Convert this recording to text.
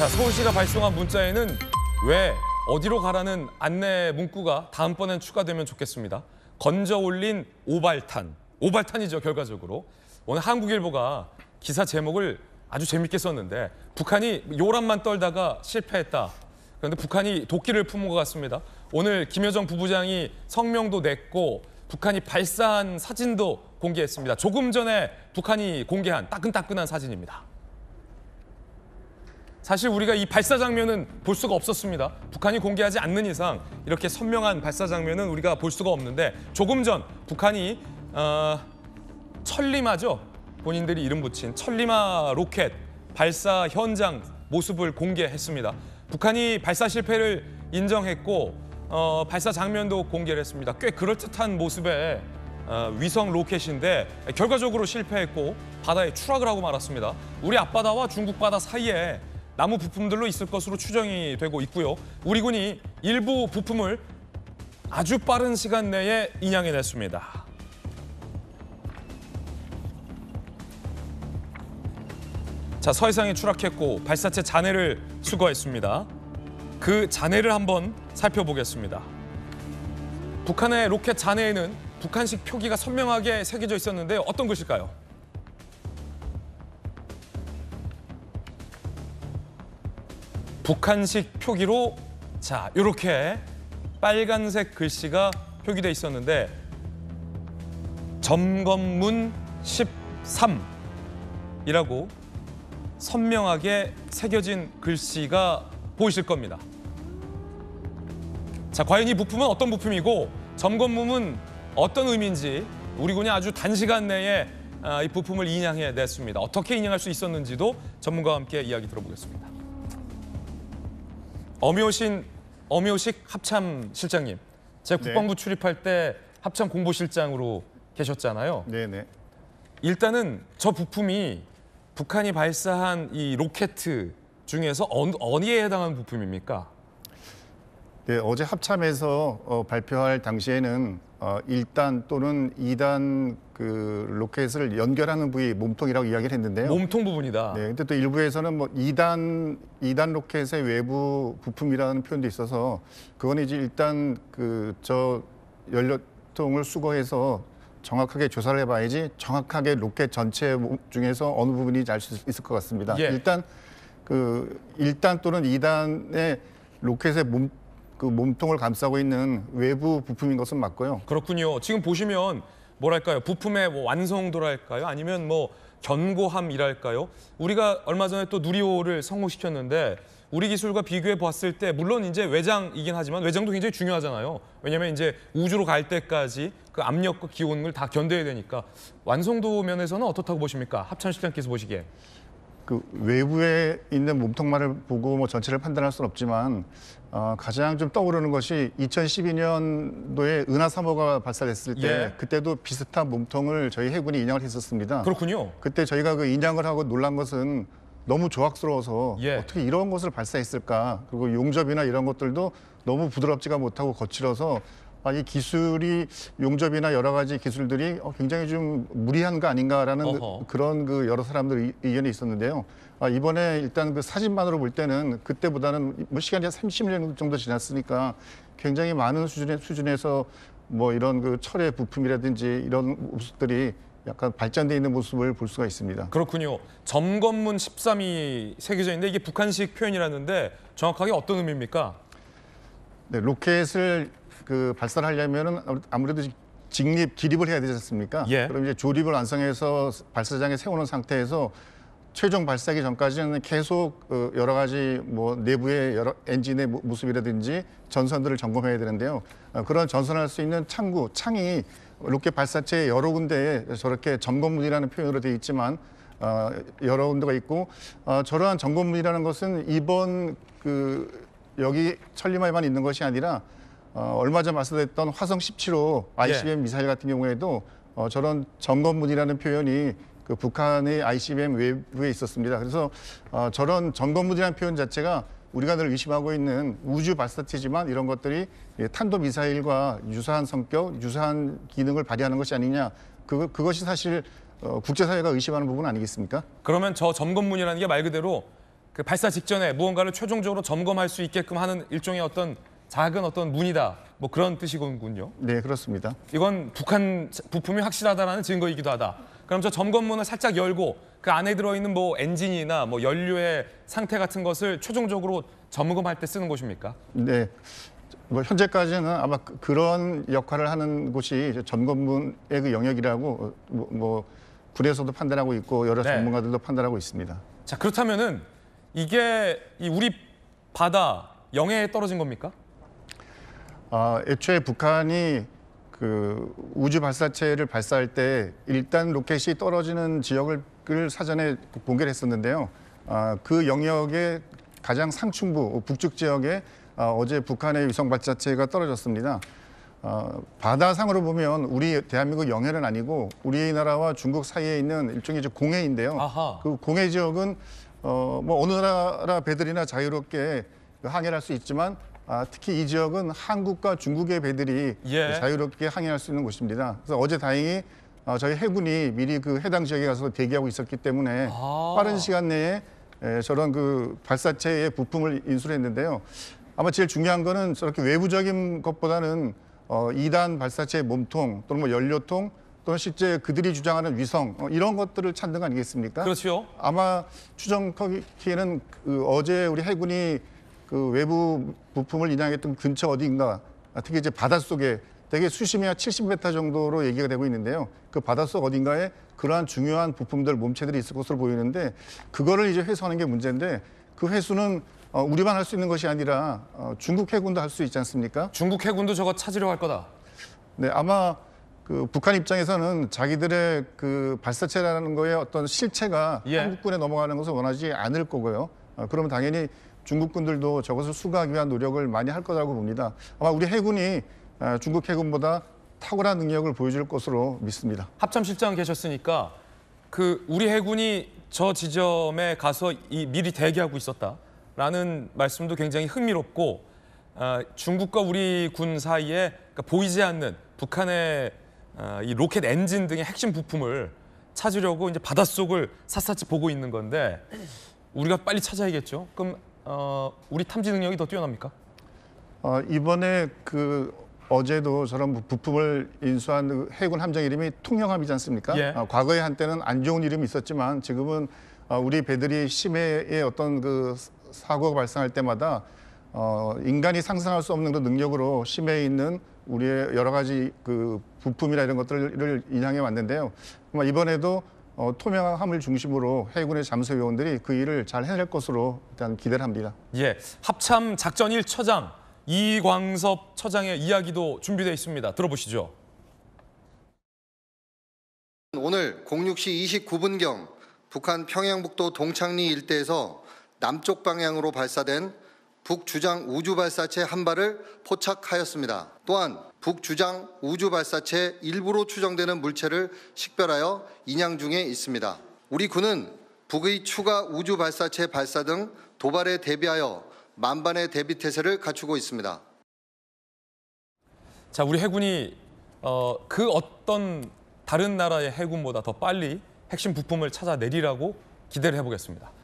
자, 서울시가 발송한 문자에는 왜 어디로 가라는 안내 문구가 다음번엔 추가되면 좋겠습니다. 건져 올린 오발탄. 오발탄이죠, 결과적으로. 오늘 한국일보가 기사 제목을 아주 재밌게 썼는데 북한이 요란만 떨다가 실패했다. 그런데 북한이 도끼를 품은 것 같습니다. 오늘 김여정 부부장이 성명도 냈고 북한이 발사한 사진도 공개했습니다. 조금 전에 북한이 공개한 따끈따끈한 사진입니다. 사실 우리가 이 발사 장면은 볼 수가 없었습니다. 북한이 공개하지 않는 이상 이렇게 선명한 발사 장면은 우리가 볼 수가 없는데 조금 전 북한이 어, 천리마죠. 본인들이 이름 붙인 천리마 로켓 발사 현장 모습을 공개했습니다. 북한이 발사 실패를 인정했고 어, 발사 장면도 공개를 했습니다. 꽤 그럴듯한 모습의 어, 위성 로켓인데 결과적으로 실패했고 바다에 추락을 하고 말았습니다. 우리 앞바다와 중국 바다 사이에 나무 부품들로 있을 것으로 추정이 되고 있고요. 우리 군이 일부 부품을 아주 빠른 시간 내에 인양해냈습니다. 자, 서해상에 추락했고 발사체 잔해를 수거했습니다. 그 잔해를 한번 살펴보겠습니다. 북한의 로켓 잔해에는 북한식 표기가 선명하게 새겨져 있었는데요. 어떤 것일까요? 북한식 표기로 자 이렇게 빨간색 글씨가 표기돼 있었는데 점검문 13이라고 선명하게 새겨진 글씨가 보이실 겁니다. 자, 과연 이 부품은 어떤 부품이고 점검문은 어떤 의미인지 우리 군이 아주 단시간 내에 아, 이 부품을 인양해 냈습니다. 어떻게 인양할 수 있었는지도 전문가와 함께 이야기 들어보겠습니다. 엄효신 엄효식 합참 실장님. 제가 네. 국방부 네. 출입할 때 합참 공보실장으로 계셨잖아요. 네, 네. 일단은 저 부품이 북한이 발사한 이 로켓 중에서 어디에 해당하는 부품입니까? 네, 어제 합참에서 어, 발표할 당시에는 어, 1단 또는 2단 그 로켓을 연결하는 부위 몸통이라고 이야기를 했는데요. 몸통 부분이다. 네, 근데 또 일부에서는 뭐 2단 2단 로켓의 외부 부품이라는 표현도 있어서 그건 이제 일단 그 저 연료통을 수거해서 정확하게 조사를 해봐야지 정확하게 로켓 전체 중에서 어느 부분인지 알수 있을 것 같습니다. 예. 일단 그 1단 또는 2단의 로켓의 몸, 그 몸통을 감싸고 있는 외부 부품인 것은 맞고요. 그렇군요. 지금 보시면 뭐랄까요 부품의 뭐 완성도랄까요 아니면 뭐 견고함이랄까요 우리가 얼마 전에 또 누리호를 성공시켰는데 우리 기술과 비교해 봤을 때 물론 이제 외장이긴 하지만 외장도 굉장히 중요하잖아요 왜냐하면 이제 우주로 갈 때까지 그 압력과 기온을 다 견뎌야 되니까 완성도 면에서는 어떻다고 보십니까 합찬 실장께서 보시기에 그 외부에 있는 몸통만을 보고 뭐 전체를 판단할 수는 없지만 어, 가장 좀 떠오르는 것이 2012년도에 은하 3호가 발사됐을 때 예. 그때도 비슷한 몸통을 저희 해군이 인양을 했었습니다. 그렇군요. 그때 저희가 그 인양을 하고 놀란 것은 너무 조악스러워서 예. 어떻게 이런 것을 발사했을까 그리고 용접이나 이런 것들도 너무 부드럽지가 못하고 거칠어서 아, 이 기술이 용접이나 여러 가지 기술들이 어, 굉장히 좀 무리한 거 아닌가라는 어 그런 그 여러 사람들 의견이 있었는데요. 아, 이번에 일단 그 사진만으로 볼 때는 그때보다는 뭐 시간이 한 30년 정도 지났으니까 굉장히 많은 수준의 수준에서 뭐 이런 그 철의 부품이라든지 이런 모습들이 약간 발전돼 있는 모습을 볼 수가 있습니다. 그렇군요. 점검문 13이 새겨져 데 이게 북한식 표현이라는데 정확하게 어떤 의미입니까? 네, 로켓을 그 발사하려면은 아무래도 직립 기립을 해야 되지 않습니까? 예. 그럼 이제 조립을 완성해서 발사장에 세우는 상태에서 최종 발사기 전까지는 계속 그 여러 가지 뭐 내부의 여러 엔진의 모습이라든지 전선들을 점검해야 되는데요. 어, 그런 전선할 수 있는 창구, 창이 로켓 발사체 여러 군데에 저렇게 점검문이라는 표현으로 되어 있지만 어, 여러 군데가 있고 어, 저러한 점검문이라는 것은 이번 그 여기 천리마에만 있는 것이 아니라 어, 얼마 전말씀드렸던 화성 17호 ICBM 예. 미사일 같은 경우에도 어, 저런 점검문이라는 표현이 그 북한의 ICBM 외부에 있었습니다. 그래서 어, 저런 점검문이라는 표현 자체가 우리가 늘 의심하고 있는 우주 발사체지만 이런 것들이 예, 탄도 미사일과 유사한 성격, 유사한 기능을 발휘하는 것이 아니냐. 그 그것이 사실 어, 국제사회가 의심하는 부분 아니겠습니까? 그러면 저 점검문이라는 게 말 그대로 그 발사 직전에 무언가를 최종적으로 점검할 수 있게끔 하는 일종의 어떤 작은 어떤 문이다. 뭐 그런 뜻이군요. 네, 그렇습니다. 이건 북한 부품이 확실하다라는 증거이기도 하다. 그럼 저 점검문을 살짝 열고 그 안에 들어있는 뭐 엔진이나 뭐 연료의 상태 같은 것을 최종적으로 점검할 때 쓰는 곳입니까? 네. 뭐 현재까지는 아마 그, 그런 역할을 하는 곳이 점검문의 그 영역이라고 뭐, 뭐 불에서도 판단하고 있고 여러 네. 전문가들도 판단하고 있습니다. 자 그렇다면은 이게 이 우리 바다 영해에 떨어진 겁니까? 아, 애초에 북한이 그 우주 발사체를 발사할 때 일단 로켓이 떨어지는 지역을 사전에 공개를 했었는데요. 아, 그 영역의 가장 상층부 북측 지역에 아, 어제 북한의 위성 발사체가 떨어졌습니다. 아, 바다상으로 보면 우리 대한민국 영해는 아니고 우리나라와 중국 사이에 있는 일종의 공해인데요. 아하. 그 공해 지역은 어, 뭐 어느 나라 배들이나 자유롭게 항해할 수 있지만 아, 특히 이 지역은 한국과 중국의 배들이 예. 자유롭게 항해할 수 있는 곳입니다. 그래서 어제 다행히 어, 저희 해군이 미리 그 해당 지역에 가서 대기하고 있었기 때문에 아. 빠른 시간 내에 에, 저런 그 발사체의 부품을 인수했는데요. 아마 제일 중요한 거는 저렇게 외부적인 것보다는 어, 2단 발사체의 몸통 또는 뭐 연료통 또는 실제 그들이 주장하는 위성 어, 이런 것들을 찾는 거 아니겠습니까? 그렇죠. 아마 추정하기에는 그 어제 우리 해군이 그 외부 부품을 인양했던 근처 어디인가 특히 이제 바닷속에 대개 수심이야 70m 정도로 얘기가 되고 있는데요. 그 바닷속 어딘가에 그러한 중요한 부품들 몸체들이 있을 것으로 보이는데 그거를 이제 회수하는 게 문제인데 그 회수는 어, 우리만 할 수 있는 것이 아니라 어, 중국 해군도 할 수 있지 않습니까? 중국 해군도 저거 찾으려 할 거다. 네, 아마 그 북한 입장에서는 자기들의 그 발사체라는 거에 어떤 실체가 예. 한국군에 넘어가는 것을 원하지 않을 거고요. 어, 그러면 당연히 중국 군들도 저것을 수거하기 위한 노력을 많이 할 거라고 봅니다. 아마 우리 해군이 아, 중국 해군보다 탁월한 능력을 보여줄 것으로 믿습니다. 합참실장 계셨으니까 그 우리 해군이 저 지점에 가서 이 미리 대기하고 있었다라는 말씀도 굉장히 흥미롭고 어, 중국과 우리 군 사이에 그러니까 보이지 않는 북한의 어, 이 로켓 엔진 등의 핵심 부품을 찾으려고 이제 바닷속을 샅샅이 보고 있는 건데 우리가 빨리 찾아야겠죠. 그럼 어, 우리 탐지 능력이 더 뛰어납니까? 어, 이번에 그 어제도 저런 부품을 인수한 그 해군 함정 이름이 통영함이지 않습니까? 예. 어, 아, 과거에 한때는 안 좋은 이름이 있었지만 지금은 어, 우리 배들이 심해의 어떤 그 사고가 발생할 때마다 어, 인간이 상상할 수 없는 그 능력으로 심해에 있는 우리의 여러 가지 그 부품이나 이런 것들을 인양해 왔는데요. 이번에도 어, 토명함을 중심으로 해군의 잠수 요원들이 그 일을 잘 해낼 것으로 일단 기대를 합니다. 예, 합참 작전 1처장 이광섭 처장의 이야기도 준비되어 있습니다. 들어보시죠. 오늘 06시 29분경 북한 평양북도 동창리 일대에서 남쪽 방향으로 발사된 북주장 우주발사체 한 발을 포착하였습니다. 또한 북주장 우주발사체 일부로 추정되는 물체를 식별하여 인양 중에 있습니다. 우리 군은 북의 추가 우주발사체 발사 등 도발에 대비하여 만반의 대비 태세를 갖추고 있습니다. 자, 우리 해군이 어, 그 어떤 다른 나라의 해군보다 더 빨리 핵심 부품을 찾아내리라고 기대를 해보겠습니다.